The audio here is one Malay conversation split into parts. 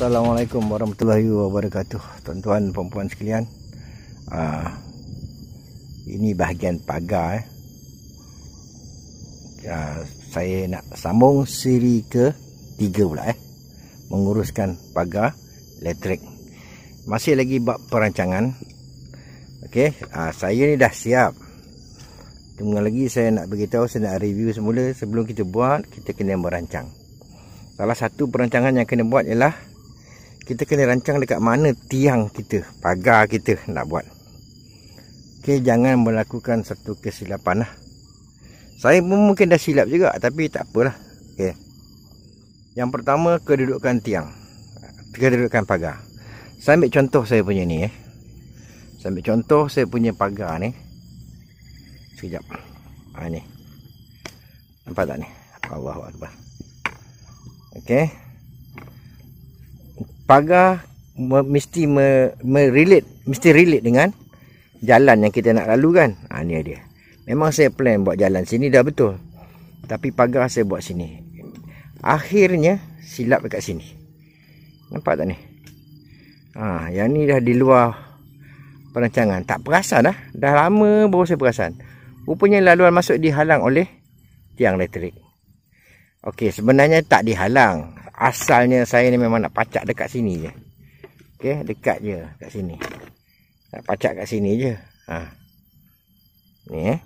Assalamualaikum warahmatullahi wabarakatuh Tuan-tuan, perempuan sekalian uh, Ini bahagian pagar eh. uh, Saya nak sambung siri ke Tiga pula eh. Menguruskan pagar elektrik Masih lagi buat perancangan okay. uh, ah, Saya ni dah siap Tunggu lagi saya nak beritahu Saya nak review semula Sebelum kita buat, kita kena merancang Salah satu perancangan yang kena buat ialah kita kena rancang dekat mana tiang kita, pagar kita nak buat. Okey, jangan melakukan satu kesilapan lah. Saya pun mungkin dah silap juga tapi tak apalah. Okey. Yang pertama kedudukan tiang. Kedudukan pagar. Saya ambil contoh saya punya ni eh. Saya ambil contoh saya punya pagar ni. Sekejap. Ha ni. Nampak tak ni? Allahuakbar. Okey pagar me, mesti me, me relate mesti relate dengan jalan yang kita nak lalu kan ha, ni dia memang saya plan buat jalan sini dah betul tapi pagar saya buat sini akhirnya silap dekat sini nampak tak ni ha, yang ni dah di luar perancangan tak perasan dah dah lama baru saya perasan rupanya laluan masuk dihalang oleh tiang elektrik Okey, sebenarnya tak dihalang. Asalnya saya ni memang nak pacak dekat sini je. Okey, dekat je kat sini. Nak pacak kat sini je. Ha. Ni eh.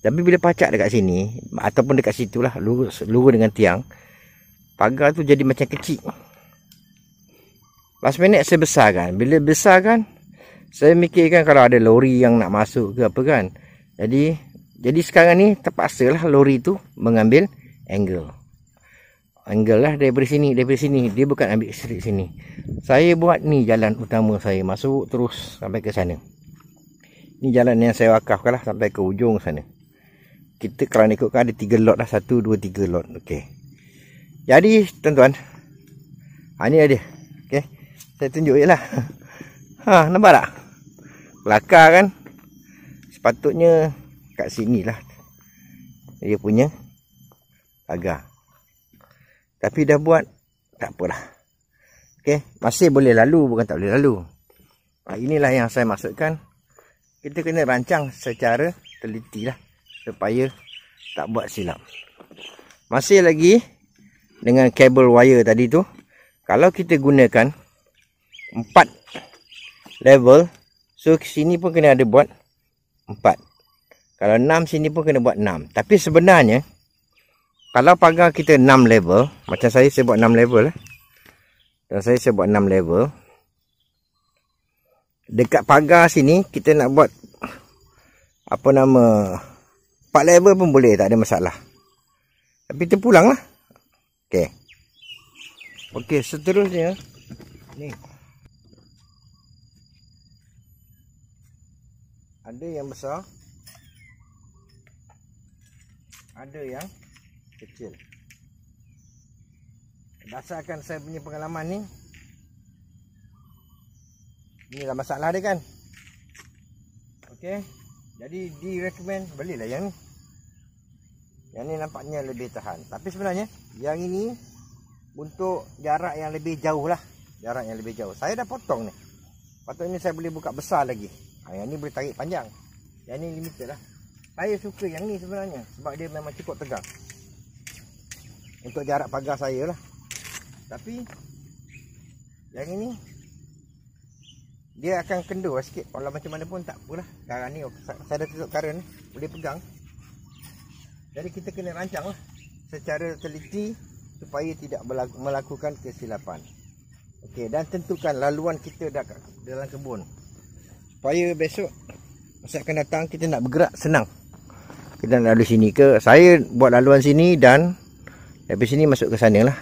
Tapi bila pacak dekat sini ataupun dekat situlah lurus lurus dengan tiang, pagar tu jadi macam kecil. Last minute saya besarkan. Bila besarkan, saya mikirkan kalau ada lori yang nak masuk ke apa kan. Jadi jadi sekarang ni terpaksa lah lori tu mengambil angle angle lah daripada sini daripada sini dia bukan ambil street sini saya buat ni jalan utama saya masuk terus sampai ke sana ni jalan yang saya wakafkan lah sampai ke ujung sana kita kalau ikutkan ada 3 lot lah 1, 2, 3 lot okay. jadi tuan-tuan ini ha, dia okay. saya tunjuk je lah ha, nampak tak belakang kan sepatutnya kat sini lah dia punya agak tapi dah buat Tak apalah okay. Masih boleh lalu bukan tak boleh lalu ha, Inilah yang saya maksudkan Kita kena rancang secara teliti lah Supaya tak buat silap Masih lagi Dengan kabel wire tadi tu Kalau kita gunakan Empat level So sini pun kena ada buat Empat Kalau enam sini pun kena buat enam Tapi sebenarnya kalau pagar kita 6 level macam saya saya buat 6 level eh. dan saya saya buat 6 level dekat pagar sini kita nak buat apa nama 4 level pun boleh tak ada masalah tapi kita pulang lah ok ok seterusnya ni ada yang besar ada yang kecil Berdasarkan saya punya pengalaman ni lah masalah dia kan Okey Jadi direkomend belilah yang ni Yang ni nampaknya lebih tahan Tapi sebenarnya yang ini Untuk jarak yang lebih jauh lah Jarak yang lebih jauh Saya dah potong ni Patutnya saya boleh buka besar lagi ha, Yang ni boleh tarik panjang Yang ni limited lah Saya suka yang ni sebenarnya Sebab dia memang cukup tegang untuk jarak pagar saya lah tapi yang ini dia akan kendur sikit kalau macam mana pun tak apalah sekarang ni saya dah tutup current boleh pegang jadi kita kena rancang lah secara teliti supaya tidak melakukan kesilapan ok dan tentukan laluan kita dah dalam kebun supaya besok masa akan datang kita nak bergerak senang kita nak lalu sini ke saya buat laluan sini dan Habis sini masuk ke sana lah.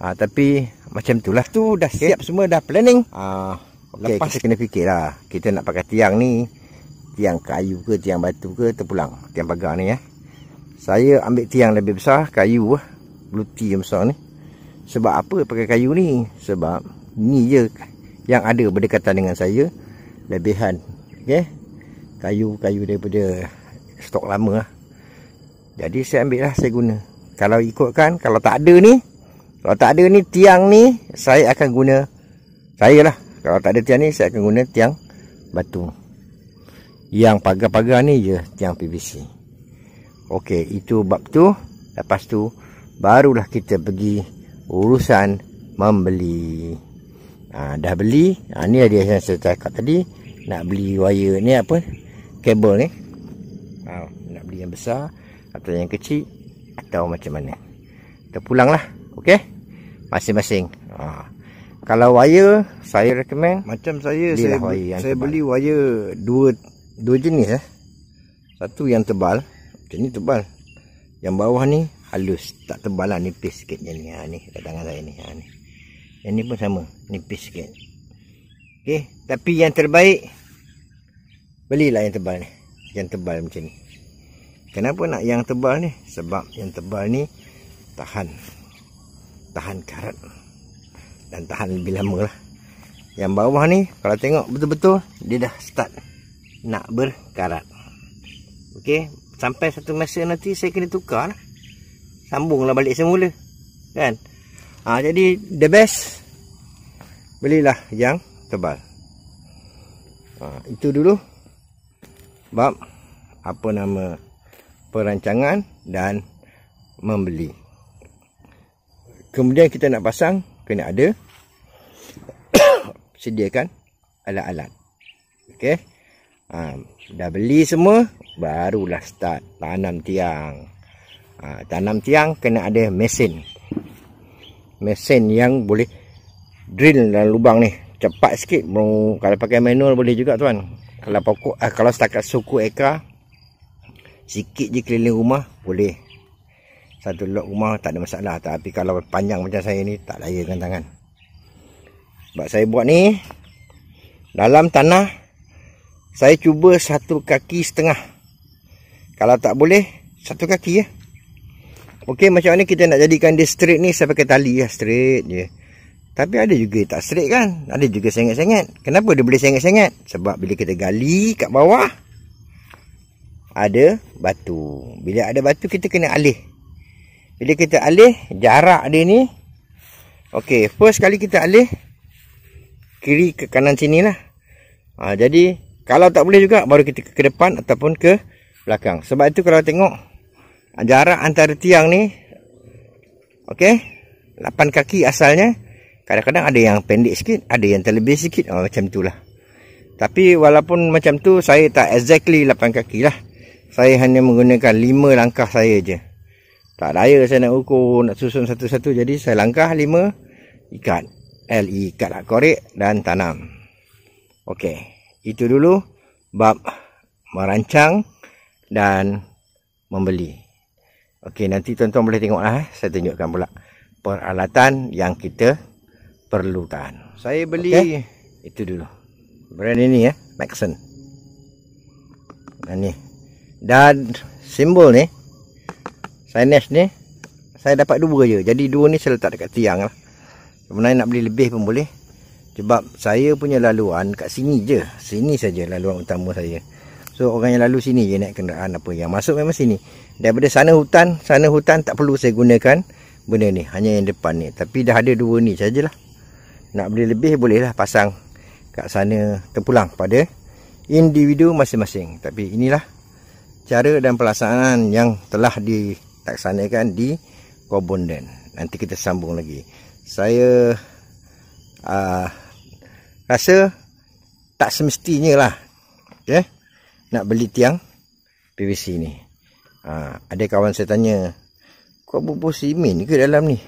Ha, tapi macam tu lah. Tu dah okay. siap semua dah planning. Ah, okay, Lepas. kita kena fikir lah. Kita nak pakai tiang ni. Tiang kayu ke, tiang batu ke, terpulang. Tiang pagar ni ya. Saya ambil tiang lebih besar, kayu lah. Bluti yang besar ni. Sebab apa pakai kayu ni? Sebab ni je yang ada berdekatan dengan saya. Lebihan. Okay. Kayu-kayu daripada stok lama lah. Jadi saya ambil lah, saya guna kalau ikutkan kalau tak ada ni kalau tak ada ni tiang ni saya akan guna saya lah kalau tak ada tiang ni saya akan guna tiang batu yang pagar-pagar ni je tiang PVC ok itu bab tu lepas tu barulah kita pergi urusan membeli ha, dah beli ha, ni dia yang saya cakap tadi nak beli wire ni apa kabel ni ha, nak beli yang besar atau yang kecil atau macam mana. Kita lah, Okey. Masing-masing. Ha. Kalau wire saya recommend macam saya saya, saya beli wire dua dua jenis eh. Satu yang tebal, macam ni tebal. Yang bawah ni halus, tak tebal lah nipis sikit je ni. Ha ni kat tangan saya ni. Ha ni. Yang ni pun sama, nipis sikit. Okey, tapi yang terbaik belilah yang tebal ni. Yang tebal macam ni. Kenapa nak yang tebal ni? Sebab yang tebal ni tahan. Tahan karat. Dan tahan lebih lama lah. Yang bawah ni kalau tengok betul-betul dia dah start nak berkarat. Okey, sampai satu masa nanti saya kena tukar lah. Sambunglah balik semula. Kan? Ha, jadi the best belilah yang tebal. Ha, itu dulu bab apa nama perancangan dan membeli. Kemudian kita nak pasang, kena ada sediakan alat-alat. Okey. Ha, dah beli semua, barulah start tanam tiang. Ha, tanam tiang kena ada mesin. Mesin yang boleh drill dalam lubang ni. Cepat sikit. Kalau pakai manual boleh juga tuan. Kalau pokok, eh, kalau setakat suku ekar, sikit je keliling rumah boleh satu lot rumah tak ada masalah tapi kalau panjang macam saya ni tak layak dengan tangan sebab saya buat ni dalam tanah saya cuba satu kaki setengah kalau tak boleh satu kaki ya Okey macam mana kita nak jadikan dia straight ni saya pakai tali ya straight je tapi ada juga tak straight kan ada juga sengat-sengat. kenapa dia boleh sengat-sengat? sebab bila kita gali kat bawah ada batu. Bila ada batu kita kena alih. Bila kita alih jarak dia ni okey, first kali kita alih kiri ke kanan sini lah. ha, jadi kalau tak boleh juga baru kita ke depan ataupun ke belakang. Sebab itu kalau tengok jarak antara tiang ni okey, 8 kaki asalnya kadang-kadang ada yang pendek sikit, ada yang terlebih sikit. Oh, macam itulah. Tapi walaupun macam tu saya tak exactly 8 kaki lah saya hanya menggunakan 5 langkah saya je. Tak daya saya nak ukur, nak susun satu-satu. Jadi saya langkah 5, ikat. L, I, e, ikat lah. Korek dan tanam. Okey. Itu dulu bab merancang dan membeli. Okey, nanti tuan-tuan boleh tengoklah. Eh. Saya tunjukkan pula peralatan yang kita perlukan. Saya beli okay. itu dulu. Brand ini ya, Maxon. Dan ni, dan simbol ni sinus ni saya dapat dua je jadi dua ni saya letak dekat tiang lah sebenarnya nak beli lebih pun boleh sebab saya punya laluan kat sini je sini saja laluan utama saya so orang yang lalu sini je naik kenderaan apa yang masuk memang sini daripada sana hutan sana hutan tak perlu saya gunakan benda ni hanya yang depan ni tapi dah ada dua ni sajalah nak beli lebih boleh lah pasang kat sana terpulang pada individu masing-masing tapi inilah cara dan pelaksanaan yang telah dilaksanakan di Kobonden. Nanti kita sambung lagi. Saya uh, rasa tak semestinya lah okay? Ya, nak beli tiang PVC ni. Uh, ada kawan saya tanya, kau bubuh simen ke dalam ni?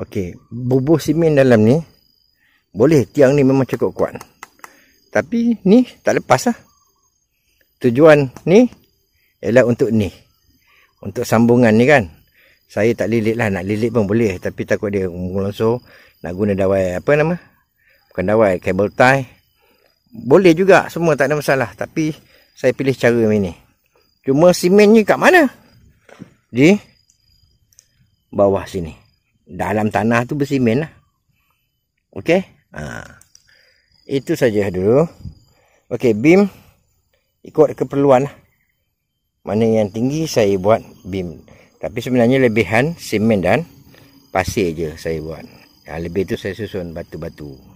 Okey, bubuh simen dalam ni, boleh tiang ni memang cukup kuat. Tapi ni tak lepas lah tujuan ni ialah untuk ni. Untuk sambungan ni kan. Saya tak lilit lah. Nak lilit pun boleh. Tapi takut dia langsung nak guna dawai apa nama. Bukan dawai. Cable tie. Boleh juga. Semua tak ada masalah. Tapi saya pilih cara macam ni. Cuma simen ni kat mana? Di bawah sini. Dalam tanah tu bersimen lah. Okay. Ha. Itu saja dulu. Okay. Beam. Beam ikut keperluan lah. Mana yang tinggi saya buat beam. Tapi sebenarnya lebihan semen dan pasir je saya buat. Yang lebih tu saya susun batu-batu.